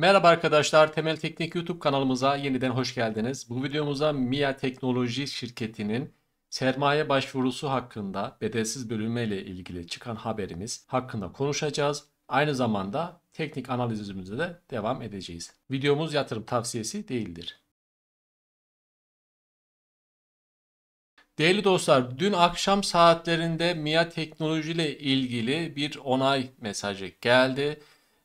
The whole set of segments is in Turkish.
Merhaba arkadaşlar, Temel Teknik YouTube kanalımıza yeniden hoş geldiniz. Bu videomuzda MIA Teknoloji şirketinin sermaye başvurusu hakkında bedelsiz bölünme ile ilgili çıkan haberimiz hakkında konuşacağız. Aynı zamanda teknik analizimize de devam edeceğiz. Videomuz yatırım tavsiyesi değildir. Değerli dostlar, dün akşam saatlerinde MIA Teknoloji ile ilgili bir onay mesajı geldi.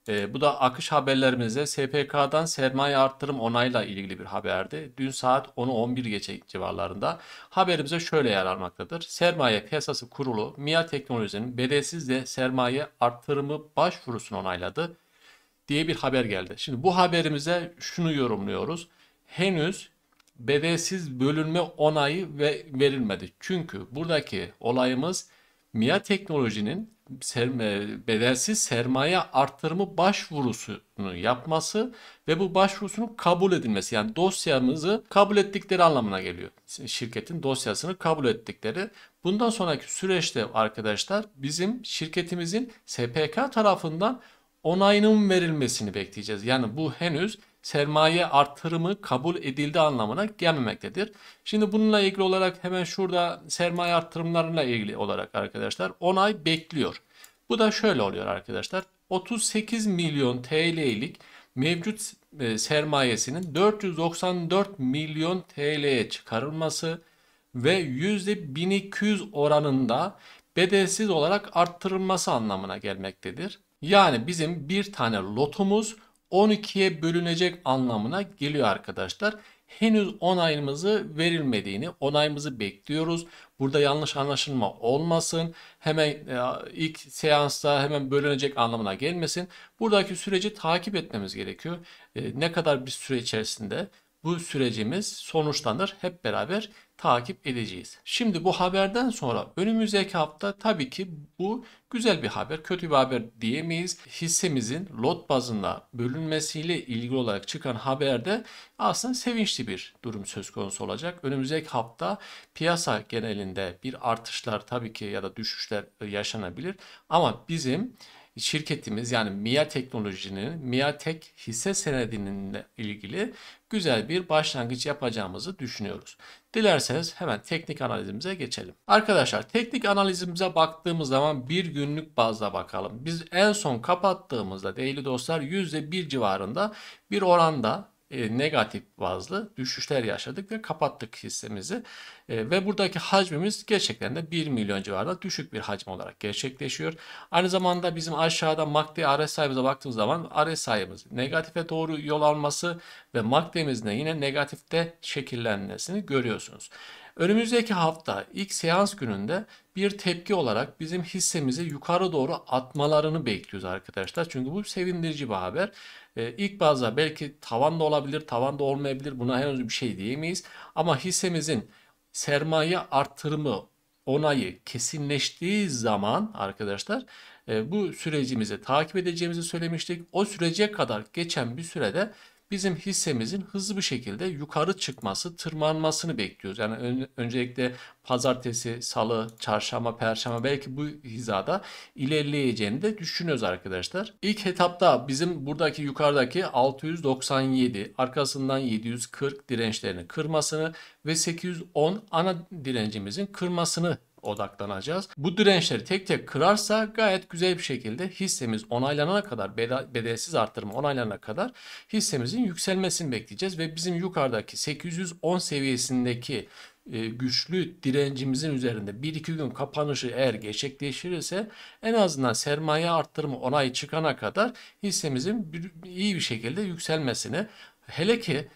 E, bu da akış haberlerimize SPK'dan sermaye arttırım onayla ilgili bir haberdi. Dün saat 10'u 11 geçe civarlarında haberimize şöyle yer almaktadır. Sermaye Piyasası Kurulu MİA Teknoloji'nin bedelsiz sermaye arttırımı başvurusunu onayladı diye bir haber geldi. Şimdi bu haberimize şunu yorumluyoruz. Henüz bedelsiz bölünme onayı ve verilmedi. Çünkü buradaki olayımız MİA Teknoloji'nin e, bedelsiz sermaye artırımı başvurusunu yapması ve bu başvurusunun kabul edilmesi. Yani dosyamızı kabul ettikleri anlamına geliyor. Şirketin dosyasını kabul ettikleri. Bundan sonraki süreçte arkadaşlar bizim şirketimizin SPK tarafından onayının verilmesini bekleyeceğiz. Yani bu henüz sermaye artırımı kabul edildi anlamına gelmemektedir. Şimdi bununla ilgili olarak hemen şurada sermaye artırımlarıyla ilgili olarak arkadaşlar onay bekliyor. Bu da şöyle oluyor arkadaşlar. 38 milyon TL'lik mevcut e, sermayesinin 494 milyon TL'ye çıkarılması ve %1200 oranında bedelsiz olarak arttırılması anlamına gelmektedir. Yani bizim bir tane lotumuz 12'ye bölünecek anlamına geliyor arkadaşlar. Henüz onayımızı verilmediğini, onayımızı bekliyoruz. Burada yanlış anlaşılma olmasın. Hemen e, ilk seansta hemen bölünecek anlamına gelmesin. Buradaki süreci takip etmemiz gerekiyor. E, ne kadar bir süre içerisinde bu sürecimiz sonuçlanır. Hep beraber takip edeceğiz. Şimdi bu haberden sonra önümüzdeki hafta tabii ki bu güzel bir haber, kötü bir haber diyemeyiz. Hissemizin lot bazında bölünmesiyle ilgili olarak çıkan haberde aslında sevinçli bir durum söz konusu olacak. Önümüzdeki hafta piyasa genelinde bir artışlar tabii ki ya da düşüşler yaşanabilir ama bizim şirketimiz yani MIA Teknoloji'nin MIA Tek hisse senedinin ilgili güzel bir başlangıç yapacağımızı düşünüyoruz. Dilerseniz hemen teknik analizimize geçelim. Arkadaşlar teknik analizimize baktığımız zaman bir günlük bazda bakalım. Biz en son kapattığımızda değerli dostlar %1 civarında bir oranda e, negatif bazlı düşüşler yaşadık ve kapattık hissemizi. E, ve buradaki hacmimiz gerçekten de 1 milyon civarında düşük bir hacim olarak gerçekleşiyor. Aynı zamanda bizim aşağıda MACD RSI'mize baktığımız zaman RSI'miz negatife doğru yol alması ve MACD'mizin yine negatifte şekillenmesini görüyorsunuz. Önümüzdeki hafta ilk seans gününde bir tepki olarak bizim hissemizi yukarı doğru atmalarını bekliyoruz arkadaşlar. Çünkü bu sevindirici bir haber. Ee, ilk bazda belki tavan da olabilir, tavan da olmayabilir. Buna henüz bir şey diyemeyiz. Ama hissemizin sermaye artırımı onayı kesinleştiği zaman arkadaşlar e, bu sürecimizi takip edeceğimizi söylemiştik. O sürece kadar geçen bir sürede bizim hissemizin hızlı bir şekilde yukarı çıkması, tırmanmasını bekliyoruz. Yani ön, öncelikle pazartesi, salı, çarşamba, perşembe belki bu hizada ilerleyeceğini de düşünüyoruz arkadaşlar. İlk etapta bizim buradaki yukarıdaki 697 arkasından 740 dirençlerini kırmasını ve 810 ana direncimizin kırmasını odaklanacağız. Bu dirençleri tek tek kırarsa gayet güzel bir şekilde hissemiz onaylanana kadar bedelsiz artırma onaylanana kadar hissemizin yükselmesini bekleyeceğiz ve bizim yukarıdaki 810 seviyesindeki e, güçlü direncimizin üzerinde 1-2 gün kapanışı eğer gerçekleşirse en azından sermaye arttırma onayı çıkana kadar hissemizin iyi bir şekilde yükselmesini hele ki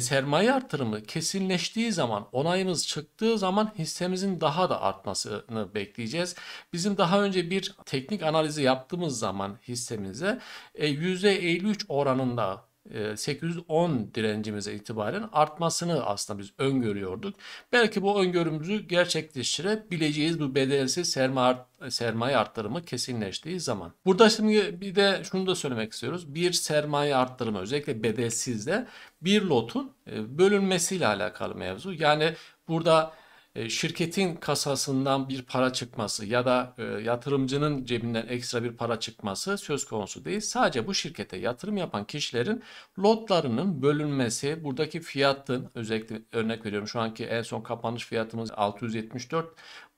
sermaye artırımı kesinleştiği zaman, onayımız çıktığı zaman hissemizin daha da artmasını bekleyeceğiz. Bizim daha önce bir teknik analizi yaptığımız zaman hissemize %53 e, oranında 810 e, direncimize itibaren artmasını aslında biz öngörüyorduk. Belki bu öngörümüzü gerçekleştirebileceğiz bu bedelsiz sermaye, sermaye arttırımı kesinleştiği zaman. Burada şimdi bir de şunu da söylemek istiyoruz. Bir sermaye arttırımı özellikle bedelsizde bir lotun e, bölünmesiyle alakalı mevzu. Yani burada e, şirketin kasasından bir para çıkması ya da e, yatırımcının cebinden ekstra bir para çıkması söz konusu değil. Sadece bu şirkete yatırım yapan kişilerin lotlarının bölünmesi, buradaki fiyatın özellikle örnek veriyorum şu anki en son kapanış fiyatımız 674.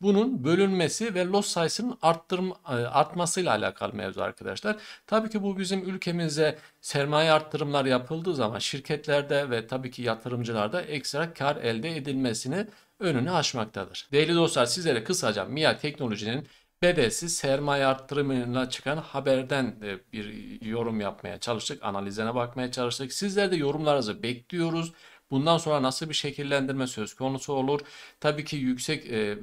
Bunun bölünmesi ve lot sayısının arttırm e, artmasıyla alakalı mevzu arkadaşlar. Tabii ki bu bizim ülkemizde sermaye arttırımlar yapıldığı zaman şirketlerde ve tabii ki yatırımcılarda ekstra kar elde edilmesini önünü açmaktadır. Değerli dostlar sizlere kısaca MIA teknolojinin bedelsiz sermaye arttırımına çıkan haberden e, bir yorum yapmaya çalıştık. Analizlerine bakmaya çalıştık. Sizler de yorumlarınızı bekliyoruz. Bundan sonra nasıl bir şekillendirme söz konusu olur? Tabii ki yüksek e, e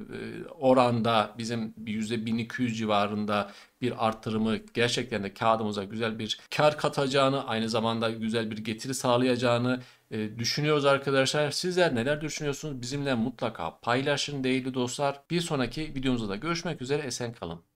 oranda bizim %1200 civarında bir artırımı gerçekten de kağıdımıza güzel bir kar katacağını, aynı zamanda güzel bir getiri sağlayacağını e, düşünüyoruz arkadaşlar. Sizler neler düşünüyorsunuz? Bizimle mutlaka paylaşın değerli dostlar. Bir sonraki videomuzda da görüşmek üzere. Esen kalın.